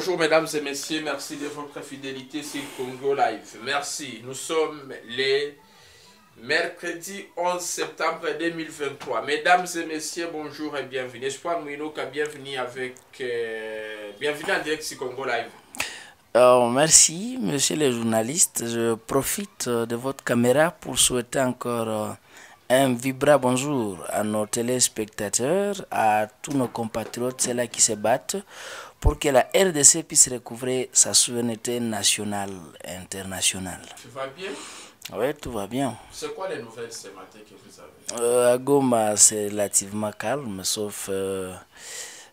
Bonjour mesdames et messieurs, merci de votre fidélité sur Congo Live. Merci. Nous sommes les mercredi 11 septembre 2023. Mesdames et messieurs, bonjour et bienvenue. Espoir Mouinouka, bienvenue avec euh, bienvenue en direct sur Congo Live. Euh, merci, monsieur le journaliste. Je profite euh, de votre caméra pour souhaiter encore un vibra bonjour à nos téléspectateurs, à tous nos compatriotes, ceux-là qui se battent pour que la RDC puisse recouvrer sa souveraineté nationale et internationale. Tout va bien Oui, tout va bien. C'est quoi les nouvelles ce matin que vous avez euh, À Goma, c'est relativement calme, sauf euh,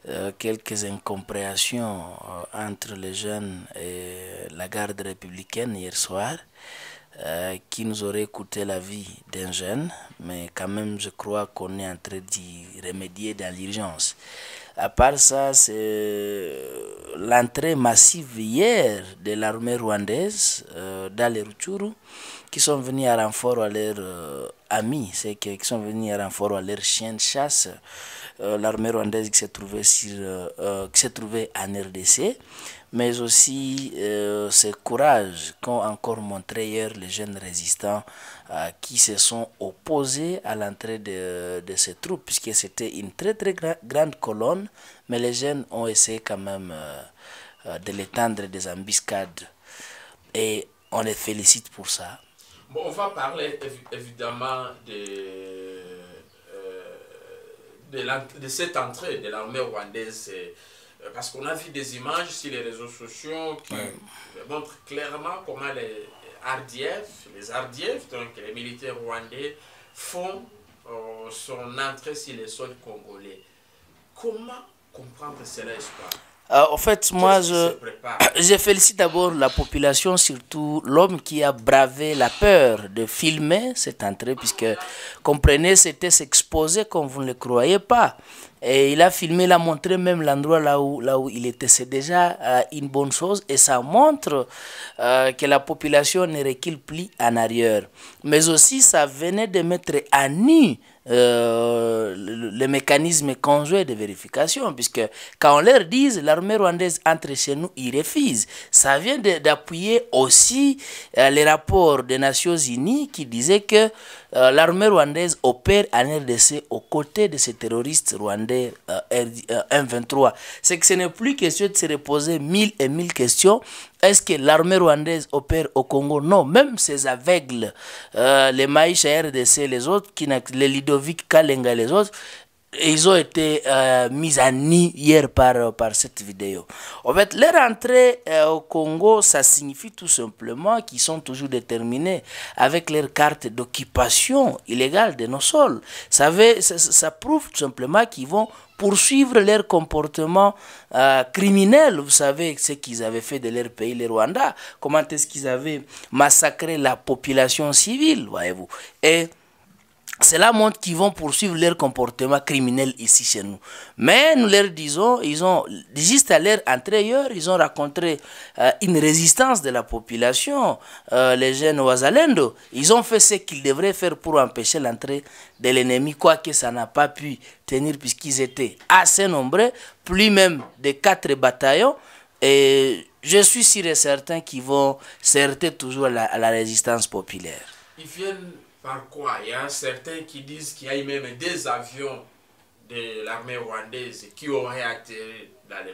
euh, quelques incompréhensions entre les jeunes et la garde républicaine hier soir. Euh, qui nous aurait coûté la vie d'un jeune, mais quand même, je crois qu'on est en train d'y remédier dans l'urgence. À part ça, c'est euh, l'entrée massive hier de l'armée rwandaise euh, dans les Ruchuru qui sont venus à renfort à leurs amis, c'est qui sont venus à renfort à leurs chiens de chasse. Euh, l'armée rwandaise qui s'est trouvée, euh, euh, trouvée, en RDC, mais aussi ce courage qu'ont encore montré hier les jeunes résistants qui se sont opposés à l'entrée de, de, ces troupes, puisque c'était une très très grande colonne, mais les jeunes ont essayé quand même de l'étendre des embuscades. Et on les félicite pour ça. Bon, on va parler évidemment de de, cette entrée de l'armée rwandaise euh, euh, parce qu'on a vu des images sur les réseaux sociaux qui montrent clairement comment les RDF, les RDF, donc les militaires rwandais, font euh, son entrée sur les sols congolais. Comment comprendre cela, Espoir euh, en fait, moi, je, félicite d'abord la population, surtout l'homme qui a bravé la peur de filmer cette entrée, puisque, comprenez, c'était s'exposer comme vous ne le croyez pas. Et il a filmé, il a montré même l'endroit là où, là où il était. C'est déjà euh, une bonne chose et ça montre euh, que la population ne recule plus en arrière. Mais aussi, ça venait de mettre à nu euh, le mécanisme conjoint de vérification, puisque quand on leur dit l'armée rwandaise entre chez nous, ils refusent. Ça vient d'appuyer aussi euh, les rapports des Nations Unies qui disaient que euh, l'armée rwandaise opère en RDC aux côtés de ces terroristes rwandais euh, euh, M23. C'est que ce n'est plus question de se reposer mille et mille questions. Est-ce que l'armée rwandaise opère au Congo Non, même ces aveugles, les les à RDC, les autres, qui les Lidovic Kalenga, les autres, ils ont été euh, mis à nu hier par, euh, par cette vidéo. En fait, leur entrée euh, au Congo, ça signifie tout simplement qu'ils sont toujours déterminés avec leur carte d'occupation illégale de nos sols. Ça, ça, prouve tout simplement qu'ils vont poursuivre leur comportement criminel. Vous savez ce qu'ils avaient fait de leur pays, le Rwanda. Comment est-ce qu'ils avaient massacré la population civile, voyez-vous. Et cela montre qu'ils vont poursuivre leur comportement criminel ici chez nous. Mais nous leur disons, ils ont, juste à l'heure intérieur, ils ont rencontré euh, une résistance de la population, euh, les jeunes Oazalendo. Ils ont fait ce qu'ils devraient faire pour empêcher l'entrée de l'ennemi, quoique ça n'a pas pu tenir puisqu'ils étaient assez nombreux, plus même de quatre bataillons. Et je suis sûr et certain qu'ils vont s'arrêter toujours à la, la, résistance populaire. Par quoi Il y a certains qui disent qu'il y a eu même des avions de l'armée rwandaise qui auraient atterri dans les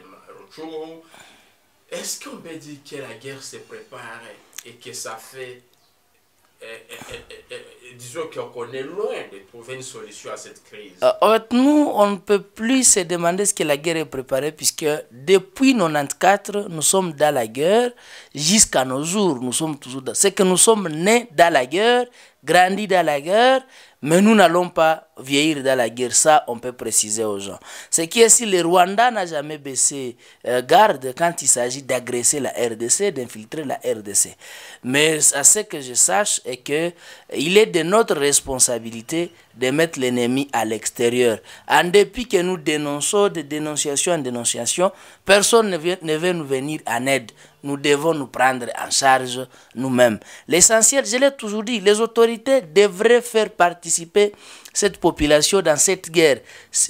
Est-ce qu'on peut dire que la guerre se prépare et que ça fait euh, euh, euh, disons qu'on est loin de trouver une solution à cette crise. Euh, nous, on ne peut plus se demander ce que la guerre est préparée, puisque depuis 94, nous sommes dans la guerre, jusqu'à nos jours, nous sommes toujours dans... C'est que nous sommes nés dans la guerre, grandis dans la guerre, mais nous n'allons pas vieillir dans la guerre. Ça, on peut préciser aux gens. Ce qui est si le Rwanda n'a jamais baissé euh, garde quand il s'agit d'agresser la RDC, d'infiltrer la RDC. Mais à ce que je sache est que il est de notre responsabilité de mettre l'ennemi à l'extérieur. En dépit que nous dénonçons de dénonciation en dénonciation, personne ne, ne veut nous venir en aide nous devons nous prendre en charge nous-mêmes. L'essentiel, je l'ai toujours dit, les autorités devraient faire participer cette population dans cette guerre.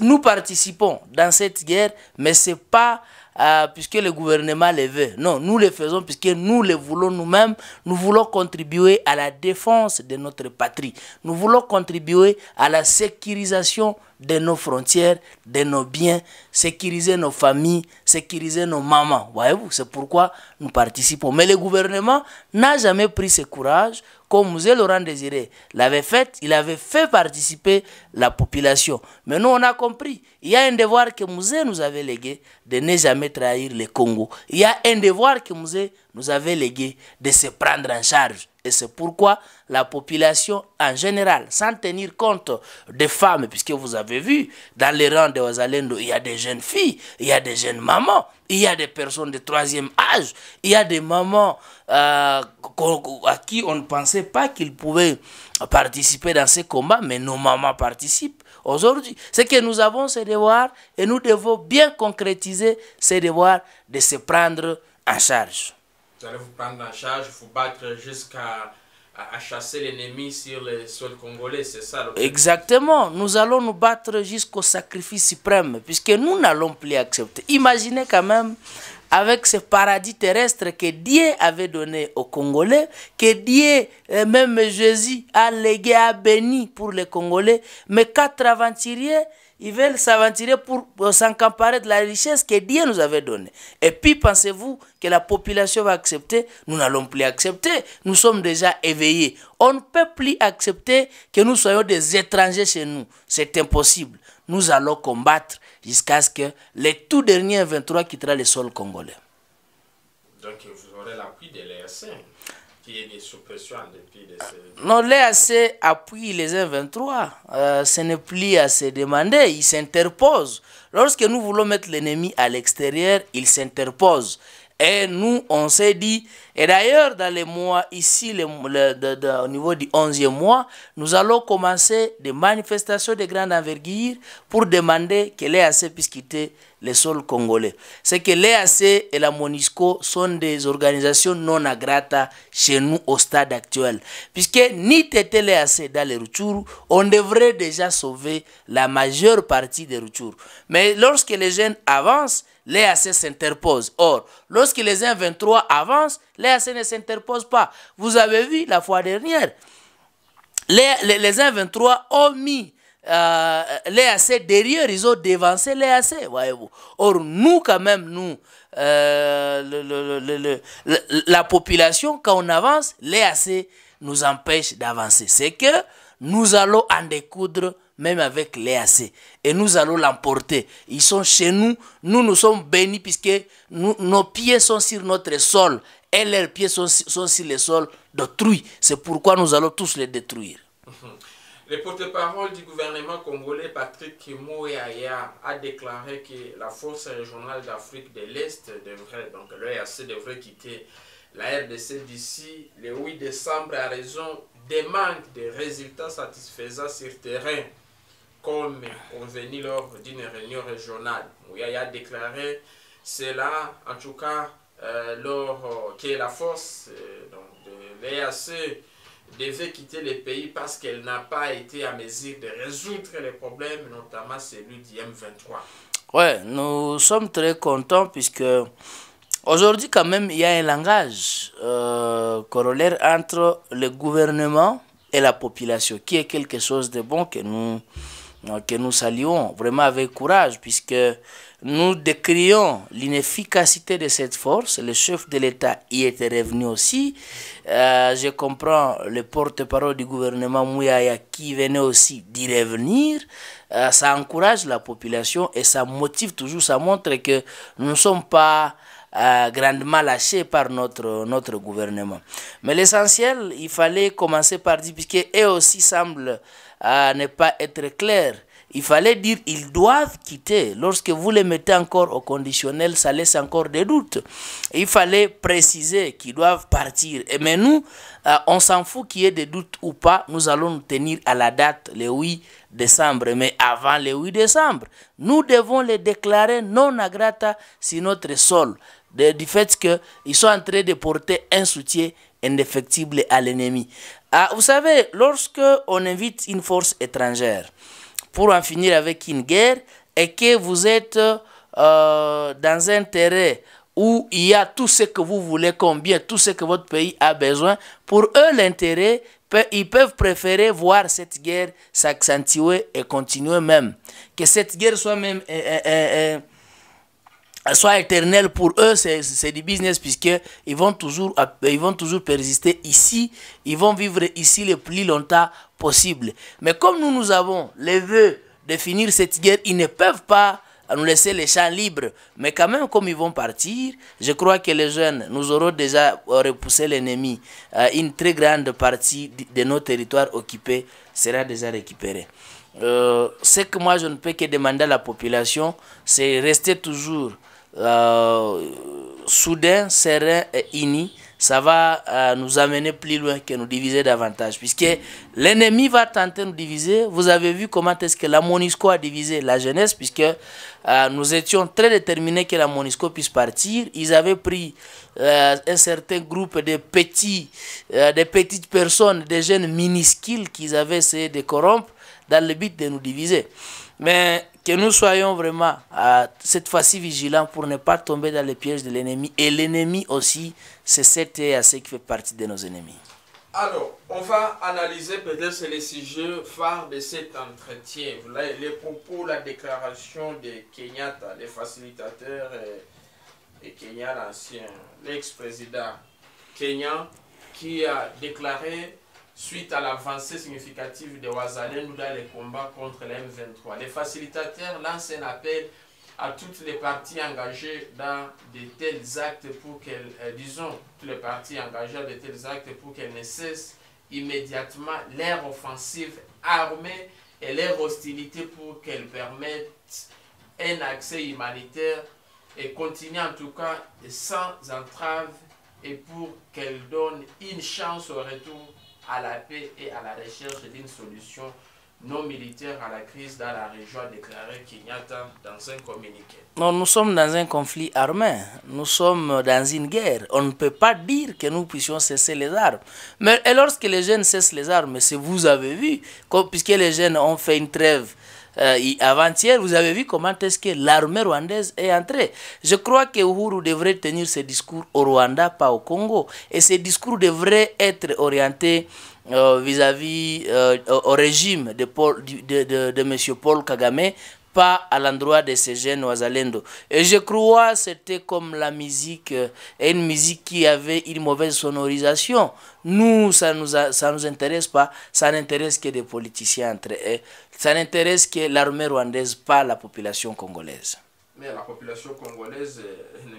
Nous participons dans cette guerre, mais ce n'est pas euh, puisque le gouvernement les veut. Non, nous les faisons puisque nous les voulons nous-mêmes. Nous voulons contribuer à la défense de notre patrie. Nous voulons contribuer à la sécurisation de nos frontières, de nos biens, sécuriser nos familles, sécuriser nos mamans. Voyez-vous, c'est pourquoi nous participons. Mais le gouvernement n'a jamais pris ce courage comme Laurent Désiré l'avait fait, il avait fait participer la population. Mais nous, on a compris. Il y a un devoir que Mouzé nous avait légué de ne jamais trahir le Congo. Il y a un devoir que Mouzé nous avait légué de se prendre en charge et c'est pourquoi la population en général, sans tenir compte des femmes, puisque vous avez vu, dans les rangs de Ozalendo, il y a des jeunes filles, il y a des jeunes mamans, il y a des personnes de troisième âge, il y a des mamans euh, à qui on ne pensait pas qu'ils pouvaient participer dans ces combats, mais nos mamans participent aujourd'hui. Ce que nous avons, ces devoirs et nous devons bien concrétiser ces devoirs de se prendre en charge. Vous allez vous prendre en charge, vous battre jusqu'à chasser l'ennemi sur le sol congolais, c'est ça Exactement. Nous allons nous battre jusqu'au sacrifice suprême, puisque nous n'allons plus accepter. Imaginez quand même avec ce paradis terrestre que Dieu avait donné aux Congolais, que Dieu, euh, même Jésus, a légué, a béni pour les Congolais. Mais quatre aventuriers, ils veulent s'aventurer pour, euh, s'en de la richesse que Dieu nous avait donnée. Et puis, pensez-vous que la population va accepter Nous n'allons plus accepter. Nous sommes déjà éveillés. On ne peut plus accepter que nous soyons des étrangers chez nous. C'est impossible nous allons combattre jusqu'à ce que les tout derniers 23 quittera le sol congolais. Donc vous aurez l'appui de l'EAC e qui est des suppressions depuis de ces... Non, l'EAC e appuie les 23 euh, ce n'est plus à se demander, il s'interpose. Lorsque nous voulons mettre l'ennemi à l'extérieur, il s'interpose. Et nous, on s'est dit, et d'ailleurs, dans les mois, ici, les, au niveau du 11e mois, nous allons commencer des manifestations de grande envergure pour demander que l'EAC puisse quitter le sol congolais. C'est que l'EAC et la MONISCO sont des organisations non agrata chez nous au stade actuel. Puisque ni t'étais l'EAC dans les retours, on devrait déjà sauver la majeure partie des retours. Mais lorsque les jeunes avancent, les s'interpose. s'interposent. Or, lorsque les 1,23 23 avancent, les ne s'interpose pas. Vous avez vu la fois dernière, les, les, 23 ont mis euh, les derrière, ils ont dévancé les voyez-vous. Or, nous, quand même, nous, euh, la population, quand on avance, les nous empêche d'avancer. C'est que nous allons en découdre même avec l'EAC. Et nous allons l'emporter. Ils sont chez nous. Nous, nous sommes bénis puisque nos pieds sont sur notre sol et leurs pieds sont, sur le sol d'autrui. C'est pourquoi nous allons tous les détruire. Le porte-parole du gouvernement congolais Patrick Mouyaya a déclaré que la force régionale d'Afrique de l'Est devrait, donc l'EAC e devrait quitter la RDC d'ici le 8 décembre à raison des manques de résultats satisfaisants sur terrain comme convenu lors d'une réunion régionale. il a déclaré cela, en tout cas, euh, lors euh, que la force euh, donc de l'EAC devait quitter le pays parce qu'elle n'a pas été à mesure de résoudre les problèmes, notamment celui du M23. Ouais, nous sommes très contents puisque aujourd'hui quand même il y a un langage euh, corollaire entre le gouvernement et la population, qui est quelque chose de bon que nous que nous saluons vraiment avec courage, puisque nous décrions l'inefficacité de cette force. Le chef de l'État y était revenu aussi. Euh, je comprends le porte-parole du gouvernement Mouyaya qui venait aussi d'y revenir. Euh, ça encourage la population et ça motive toujours, ça montre que nous ne sommes pas euh, grandement lâchés par notre, notre gouvernement. Mais l'essentiel, il fallait commencer par dire, puisque eux aussi semble à ne pas être clair. Il fallait dire ils doivent quitter. Lorsque vous les mettez encore au conditionnel, ça laisse encore des doutes. Il fallait préciser qu'ils doivent partir. Et mais nous, euh, on s'en fout qu'il y ait des doutes ou pas. Nous allons nous tenir à la date, le 8 décembre. Mais avant le 8 décembre, nous devons les déclarer non agrata sur notre sol. du fait qu'ils sont en train de porter un soutien indéfectible à l'ennemi. Ah, vous savez, lorsque on invite une force étrangère pour en finir avec une guerre et que vous êtes euh, dans un terrain où il y a tout ce que vous voulez, combien, tout ce que votre pays a besoin, pour eux, l'intérêt, ils peuvent préférer voir cette guerre s'accentuer et continuer même. Que cette guerre soit même... Euh, euh, euh soit éternel pour eux, c'est du business puisqu'ils vont, toujours, ils vont toujours persister ici, ils vont vivre ici le plus longtemps possible. Mais comme nous, nous avons les vœux de finir cette guerre, ils ne peuvent pas nous laisser les champs libres. Mais quand même, comme ils vont partir, je crois que les jeunes, nous aurons déjà euh, repoussé l'ennemi. Euh, une très grande partie de nos territoires occupés sera déjà récupérée. Euh, ce que moi, je ne peux que demander à la population, c'est rester toujours euh, soudain, serein et uni, ça va euh, nous amener plus loin que nous diviser davantage. Puisque l'ennemi va tenter de nous diviser. Vous avez vu comment est-ce que la Monisco a divisé la jeunesse, puisque euh, nous étions très déterminés que la Monisco puisse partir. Ils avaient pris un certain groupe de, petits, de petites personnes, des jeunes minuscules qu'ils avaient essayé de corrompre dans le but de nous diviser. Mais que nous soyons vraiment euh, cette fois-ci vigilants pour ne pas tomber dans les pièges de l'ennemi. Et l'ennemi aussi, c'est cet ce qui fait partie de nos ennemis. Alors, on va analyser peut-être les sujets phares de cet entretien. les propos, la déclaration de Kenyatta, les facilitateurs et, et Kenya l'ancien, l'ex-président Kenya, qui a déclaré suite à l'avancée significative des Ouazalènes dans les combats contre les M23. Les facilitateurs lancent un appel à toutes les parties engagées dans de tels actes pour qu'elles, euh, disons, toutes les parties engagées dans de tels actes pour qu'elles ne cessent immédiatement l'ère offensive armée et leur hostilité pour qu'elles permettent un accès humanitaire et continue en tout cas sans entrave et pour qu'elles donnent une chance au retour à la paix et à la recherche d'une solution non militaire à la crise dans la région, a déclaré Kenyatta dans un communiqué. Non, nous sommes dans un conflit armé, nous sommes dans une guerre. On ne peut pas dire que nous puissions cesser les armes. Mais et lorsque les jeunes cessent les armes, si vous avez vu, puisque les jeunes ont fait une trêve euh, avant-hier, vous avez vu comment est-ce que l'armée rwandaise est entrée. Je crois que Uhuru devrait tenir ses discours au Rwanda, pas au Congo. Et ses discours devraient être orientés euh, vis-à-vis euh, au régime de, de M. Paul Kagame pas à l'endroit de ces jeunes wazalendo. Et je crois c'était comme la musique, euh, une musique qui avait une mauvaise sonorisation. Nous, ça nous, ça nous intéresse pas, ça n'intéresse que des politiciens entre eux, ça n'intéresse que l'armée rwandaise, pas la population congolaise. Mais la population congolaise euh,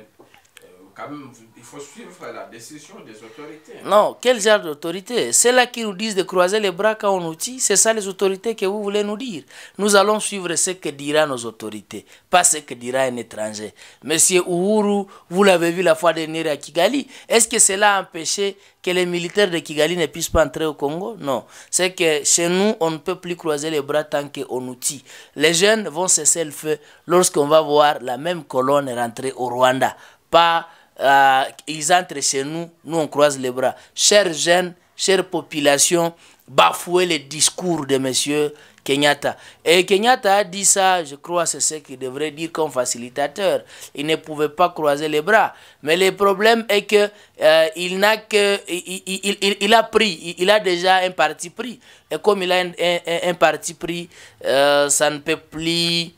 quand même, il faut suivre la décision des autorités. Hein. Non, quel genre d'autorité C'est là qui nous disent de croiser les bras quand on outille. C'est ça les autorités que vous voulez nous dire. Nous allons suivre ce que dira nos autorités, pas ce que dira un étranger. Monsieur Uhuru, vous l'avez vu la fois dernière à Kigali. Est-ce que cela a empêché que les militaires de Kigali ne puissent pas entrer au Congo Non. C'est que chez nous, on ne peut plus croiser les bras tant qu'on outille. Les jeunes vont cesser le feu lorsqu'on va voir la même colonne rentrer au Rwanda. Pas euh, ils entrent chez nous, nous on croise les bras. Chers jeunes, chère population, bafouez les discours de monsieur Kenyatta. Et Kenyatta a dit ça, je crois, c'est ce qu'il devrait dire comme facilitateur. Il ne pouvait pas croiser les bras. Mais le problème est que euh, il n'a que il, a pris, il, a déjà un parti pris. Et comme il a un, parti pris, euh, ça ne peut plus,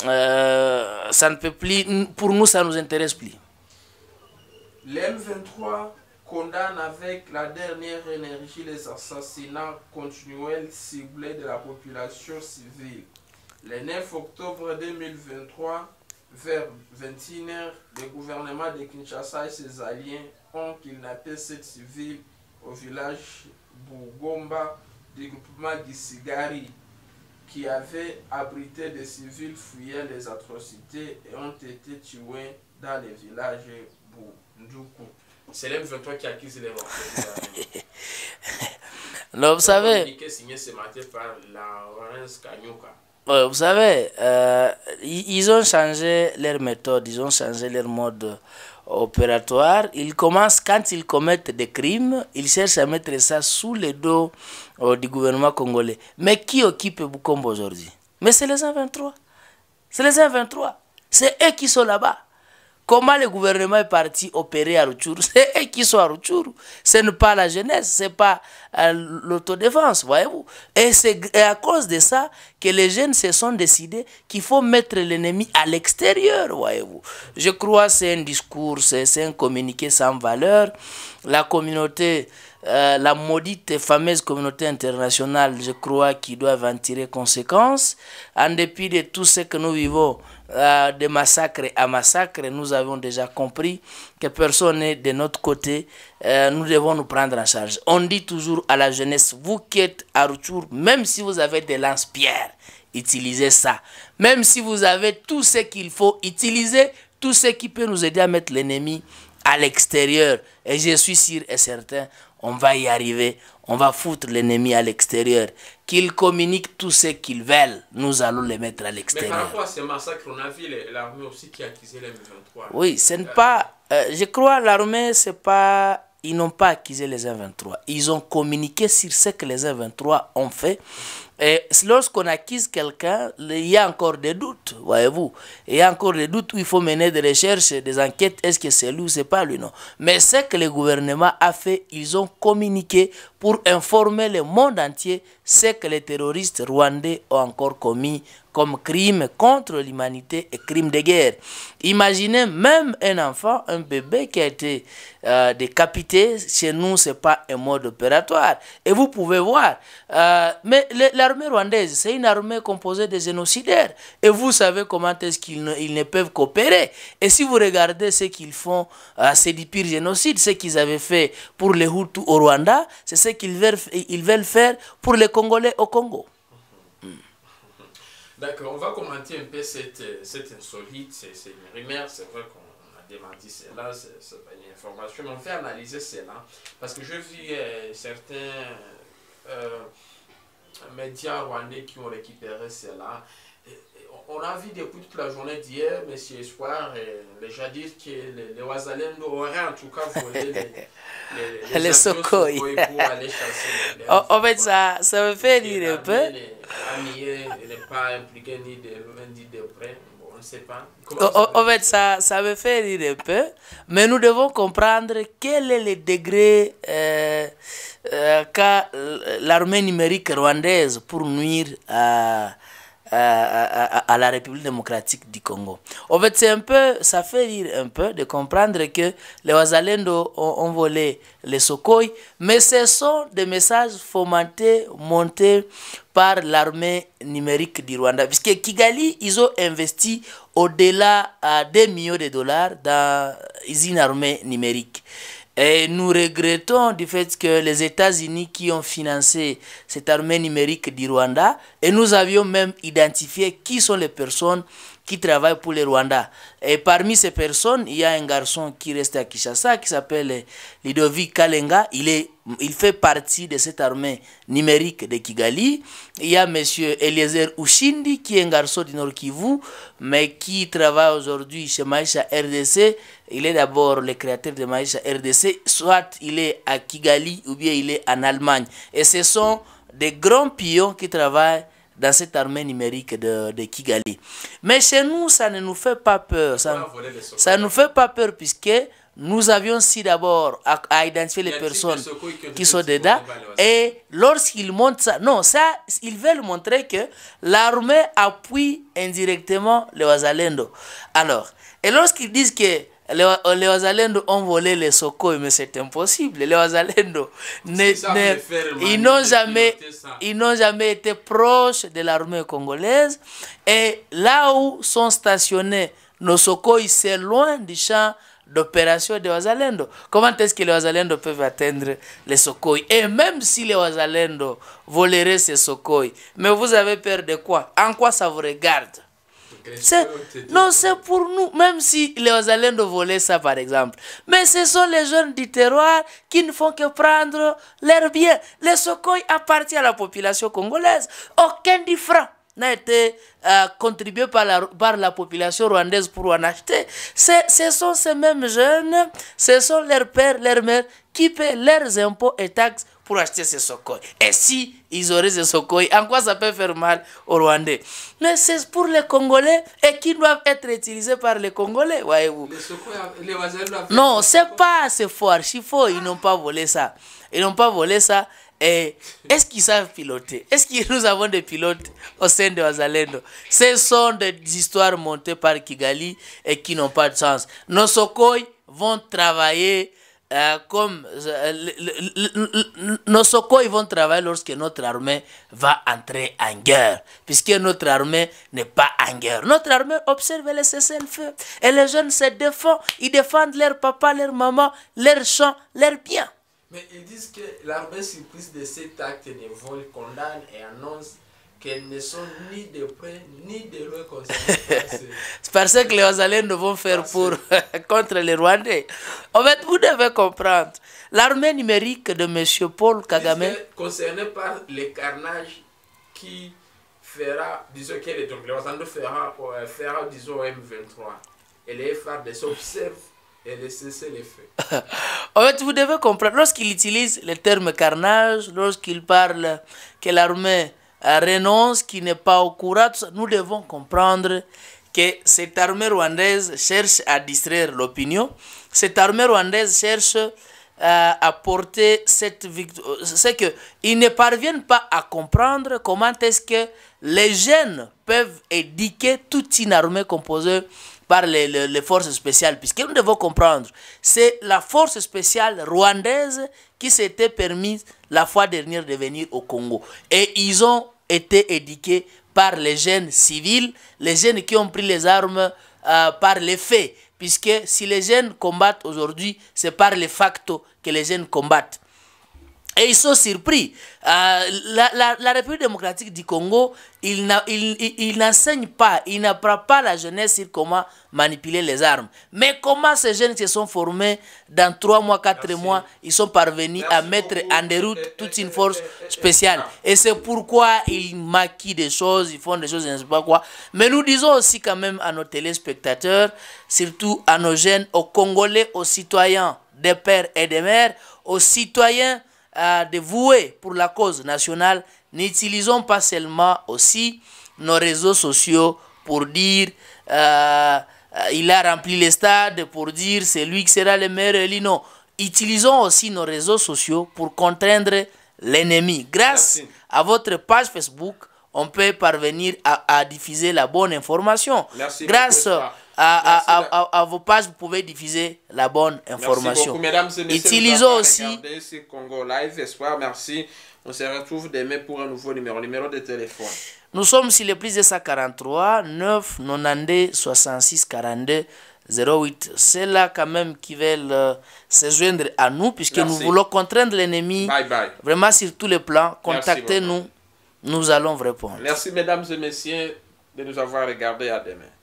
ça ne peut plus. Pour nous, ça nous intéresse plus lm 23 condamne avec la dernière énergie les assassinats continuels ciblés de la population civile. Le 9 octobre 2023, vers 21h, le gouvernement de Kinshasa et ses alliés ont kidnappé sept civils au village Bougomba du groupement Gisigari, qui avait abrité des civils fuyant les atrocités et ont été tués dans les villages c'est l'M23 qui accuse les Non, vous savez. vous savez, euh, ils ont changé leur méthode, ils ont changé leur mode opératoire. Ils commencent, quand ils commettent des crimes, ils cherchent à mettre ça sous le dos euh, du gouvernement congolais. Mais qui occupe Bukombo aujourd'hui Mais c'est les 123. C'est les 123. C'est eux qui sont là-bas. Comment le gouvernement est parti opérer à Routchourou C'est qui sont à Routchourou. Ce n'est pas la jeunesse, ce n'est pas euh, l'autodéfense, voyez-vous. Et c'est à cause de ça que les jeunes se sont décidés qu'il faut mettre l'ennemi à l'extérieur, voyez-vous. Je crois que c'est un discours, c'est un communiqué sans valeur. La communauté... Euh, la maudite et fameuse communauté internationale, je crois, qu'ils doivent en tirer conséquence. En dépit de tout ce que nous vivons, euh, de massacre à massacre, nous avons déjà compris que personne n'est de notre côté. Euh, nous devons nous prendre en charge. On dit toujours à la jeunesse, vous qui êtes à retour, même si vous avez des lances pierres utilisez ça. Même si vous avez tout ce qu'il faut, utilisez tout ce qui peut nous aider à mettre l'ennemi à l'extérieur. Et je suis sûr et certain, on va y arriver. On va foutre l'ennemi à l'extérieur. qu'il communique tout ce qu'ils veulent. Nous allons les mettre à l'extérieur. Mais parfois, ces massacre. on a vu l'armée aussi qui a accusé les M23. Oui, ce pas... Euh, je crois l'armée, c'est pas... Ils n'ont pas accusé les M23. Ils ont communiqué sur ce que les M23 ont fait. Et lorsqu'on acquise quelqu'un, il y a encore des doutes, voyez-vous. Il y a encore des doutes où il faut mener des recherches, des enquêtes. Est-ce que c'est lui ou c'est pas lui Non. Mais ce que le gouvernement a fait, ils ont communiqué pour informer le monde entier ce que les terroristes rwandais ont encore commis comme crime contre l'humanité et crime de guerre. Imaginez même un enfant, un bébé qui a été euh, décapité. Chez nous, ce n'est pas un mode opératoire. Et vous pouvez voir. Euh, mais l'armée rwandaise, c'est une armée composée de génocidaires. Et vous savez comment est-ce qu'ils ne, ils ne, peuvent coopérer. Et si vous regardez ce qu'ils font, euh, c'est du pire génocide. Ce qu'ils avaient fait pour les Hutus au Rwanda, c'est ce qu'ils veulent, ils veulent faire pour les Congolais au Congo. D'accord, on va commenter un peu cette, euh, cette insolite, c'est une rumeur, c'est vrai qu'on a démenti cela, c'est pas une information, mais on fait analyser cela, parce que je vis euh, certains euh, médias rwandais qui ont récupéré cela. on a vu depuis toute la journée d'hier, monsieur Espoir, les gens disent que les, les auraient en tout cas volé les, les, pour aller chasser les, En fait, ça, ça me fait rire un peu impliqué ni de on ne sait pas. Oh, oh, en fait, ça, ça faire fait peu, mais nous devons comprendre quel est le degré euh, euh, qu'a l'armée numérique rwandaise pour nuire à euh, à, la République démocratique du Congo. En fait, c'est un peu, ça fait rire un peu de comprendre que les Wazalendo ont, volé les Sokoy, mais ce sont des messages fomentés, montés par l'armée numérique du Rwanda. Puisque Kigali, ils ont investi au-delà 2 millions de dollars dans une armée numérique. Et nous regrettons du fait que les États-Unis qui ont financé cette armée numérique du Rwanda, et nous avions même identifié qui sont les personnes qui travaillent pour le Rwanda. Et parmi ces personnes, il y a un garçon qui reste à Kishasa qui s'appelle Ludovic Kalenga. Il, est, il fait partie de cette armée numérique de Kigali. Il y a M. Eliezer Ushindi qui est un garçon du Nord Kivu, mais qui travaille aujourd'hui chez Maïcha RDC. Il est d'abord le créateur de Maïcha RDC, soit il est à Kigali ou bien il est en Allemagne. Et ce sont des grands pions qui travaillent dans cette armée numérique de, Kigali. Mais chez nous, ça ne nous fait pas peur. Ça, ne nous fait pas peur puisque nous avions si d'abord à, identifier les personnes qui sont dedans. Et lorsqu'ils montrent ça, non, ça, ils veulent montrer que l'armée appuie indirectement le Wazalendo. Alors, et lorsqu'ils disent que les wazalendo ont volé les sokoï, mais c'est impossible. Les wazalendo, ils n'ont jamais, n'ont jamais été proches de l'armée congolaise. Et là où sont stationnés nos sokoï c'est loin du champ d'opération des Wazalendo. Comment est-ce que les Wazalendo peuvent atteindre les Sokoi Et même si les Wazalendo voleraient ces Sokoi, mais vous avez peur de quoi En quoi ça vous regarde non, c'est pour nous, même si les de voler ça par exemple. Mais ce sont les jeunes du terroir qui ne font que prendre leurs biens. Les Sokoy appartiennent à la population congolaise. Aucun du franc n'a été euh, contribué par par la population rwandaise pour en acheter. Ce sont ces mêmes jeunes, ce sont leurs pères, leurs mères qui paient leurs impôts et taxes pour acheter ces Sokoi. Et si ils auraient ces Sokoi, en quoi ça peut faire mal aux Rwandais Mais c'est pour les Congolais et qui doivent être utilisés par les Congolais, voyez-vous. Euh, non, c'est pas fort foires faut ils n'ont pas volé ça. Ils n'ont pas volé ça. Et est-ce qu'ils savent piloter Est-ce que nous avons des pilotes au sein de Wazalendo Ce sont des histoires montées par Kigali et qui n'ont pas de sens. Nos Sokoi vont travailler euh, comme euh, nos secours vont travailler lorsque notre armée va entrer en guerre, puisque notre armée n'est pas en guerre. Notre armée observe les cessez-le-feu et les jeunes se défendent, ils défendent leur papa, leur maman, leur champ, leur bien. Mais ils disent que l'armée surprise de cet acte de vol condamne et annonce qu'elles ne sont ni de près ni de loin concernées. C'est parce que les ne vont faire pour contre les Rwandais. En fait, vous devez comprendre. L'armée numérique de M. Paul Kagame. Concernée par le carnage qui fera, disons, donc les Rwandais fera, disons, M23. Et les FARD s'observent et les cesser les faits. en fait, vous devez comprendre. Lorsqu'il utilise le terme carnage, lorsqu'il parle que l'armée renonce, qui n'est pas au courant. Nous devons comprendre que cette armée rwandaise cherche à distraire l'opinion. Cette armée rwandaise cherche euh, à porter cette victoire. C'est qu'ils ne parviennent pas à comprendre comment est-ce que les jeunes peuvent édiquer toute une armée composée par les, forces spéciales, puisque nous devons comprendre, c'est la force spéciale rwandaise qui s'était permise la fois dernière de venir au Congo. Et ils ont été éduqués par les jeunes civils, les jeunes qui ont pris les armes euh, par les faits, puisque si les jeunes combattent aujourd'hui, c'est par les facto que les jeunes combattent. Et ils sont surpris. Euh, la, République démocratique du Congo, il n'enseigne il, pas, il n'apprend pas la jeunesse sur comment manipuler les armes. Mais comment ces jeunes se sont formés dans 3 mois, 4 mois, ils sont parvenus à mettre en déroute eh, eh, toute eh, une force spéciale. Et c'est pourquoi ils maquillent des choses, ils font des choses, je ne sais pas quoi. Mais nous disons aussi quand même à nos téléspectateurs, surtout à nos jeunes, aux Congolais, aux citoyens, des pères et des mères, aux citoyens euh, dévoués pour la cause nationale, n'utilisons pas seulement aussi nos réseaux sociaux pour dire euh, il a rempli les stades, pour dire c'est lui qui sera le meilleur Non, utilisons aussi nos réseaux sociaux pour contraindre l'ennemi. Grâce à votre page Facebook, on peut parvenir à, diffuser la bonne information. Grâce à, vos pages, vous pouvez diffuser la bonne information. Merci beaucoup, Utilisons aussi. Congo Live, Espoir, merci. On se retrouve demain pour un nouveau numéro, numéro de téléphone. Nous sommes sur le plus de 143 9 92 66 42 08. C'est là quand même qui veulent se joindre à nous puisque nous voulons contraindre l'ennemi. Vraiment sur tous les plans, contactez-nous. Nous allons répondre. Merci mesdames et messieurs de nous avoir regardés. À demain.